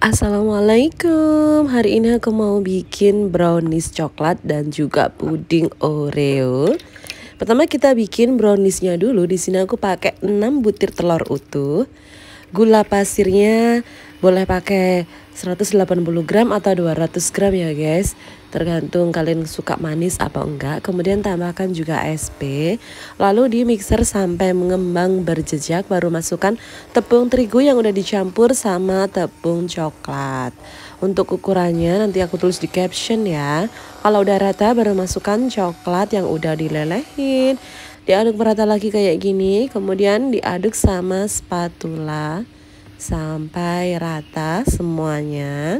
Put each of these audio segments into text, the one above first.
Assalamualaikum Hari ini aku mau bikin brownies coklat dan juga puding oreo Pertama kita bikin browniesnya dulu Di sini aku pakai 6 butir telur utuh Gula pasirnya boleh pakai 180 gram atau 200 gram ya guys Tergantung kalian suka manis apa enggak Kemudian tambahkan juga SP Lalu di mixer sampai mengembang berjejak Baru masukkan tepung terigu yang udah dicampur sama tepung coklat Untuk ukurannya nanti aku tulis di caption ya Kalau udah rata baru masukkan coklat yang udah dilelehin diaduk merata lagi kayak gini kemudian diaduk sama spatula sampai rata semuanya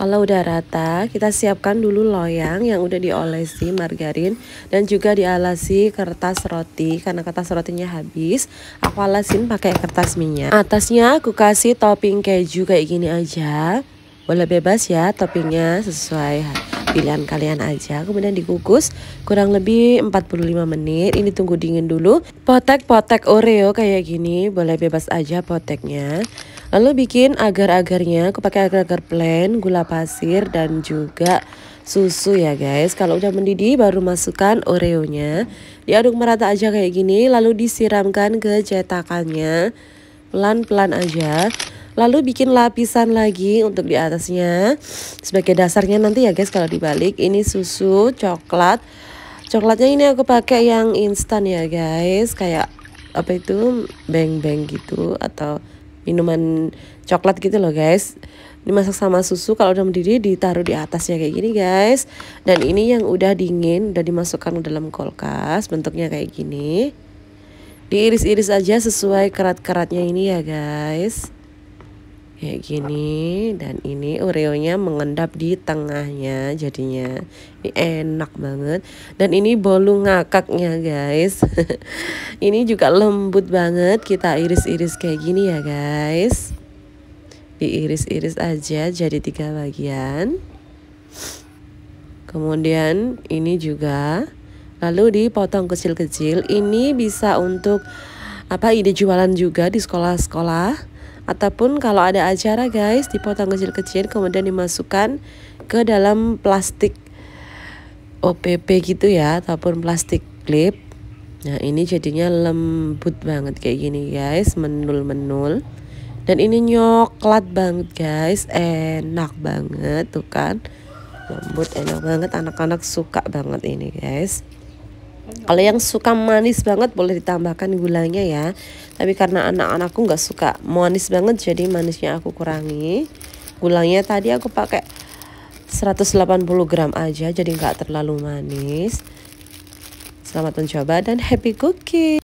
kalau udah rata kita siapkan dulu loyang yang udah diolesi margarin dan juga dialasi kertas roti karena kertas rotinya habis aku alasin pakai kertas minyak atasnya aku kasih topping keju kayak gini aja boleh bebas ya toppingnya sesuai pilihan kalian aja kemudian dikukus kurang lebih 45 menit ini tunggu dingin dulu potek-potek oreo kayak gini boleh bebas aja poteknya lalu bikin agar-agarnya aku pakai agar-agar plain gula pasir dan juga susu ya guys kalau udah mendidih baru masukkan oreonya diaduk merata aja kayak gini lalu disiramkan ke cetakannya pelan-pelan aja lalu bikin lapisan lagi untuk di atasnya sebagai dasarnya nanti ya guys kalau dibalik ini susu coklat coklatnya ini aku pakai yang instan ya guys kayak apa itu beng-beng gitu atau minuman coklat gitu loh guys dimasak sama susu kalau udah mendidih ditaruh di atasnya kayak gini guys dan ini yang udah dingin udah dimasukkan ke dalam kulkas bentuknya kayak gini diiris-iris aja sesuai kerat-keratnya ini ya guys kayak gini dan ini oreonya mengendap di tengahnya jadinya ini enak banget dan ini bolu ngakaknya guys ini juga lembut banget kita iris-iris kayak gini ya guys diiris-iris aja jadi tiga bagian kemudian ini juga lalu dipotong kecil-kecil ini bisa untuk apa ide jualan juga di sekolah-sekolah ataupun kalau ada acara guys dipotong kecil-kecil kemudian dimasukkan ke dalam plastik OPP gitu ya ataupun plastik klip nah ini jadinya lembut banget kayak gini guys menul-menul dan ini nyoklat banget guys enak banget tuh kan lembut enak banget anak-anak suka banget ini guys kalau yang suka manis banget boleh ditambahkan gulanya ya. Tapi karena anak-anakku nggak suka manis banget jadi manisnya aku kurangi. Gulanya tadi aku pakai 180 gram aja jadi nggak terlalu manis. Selamat mencoba dan happy cooking.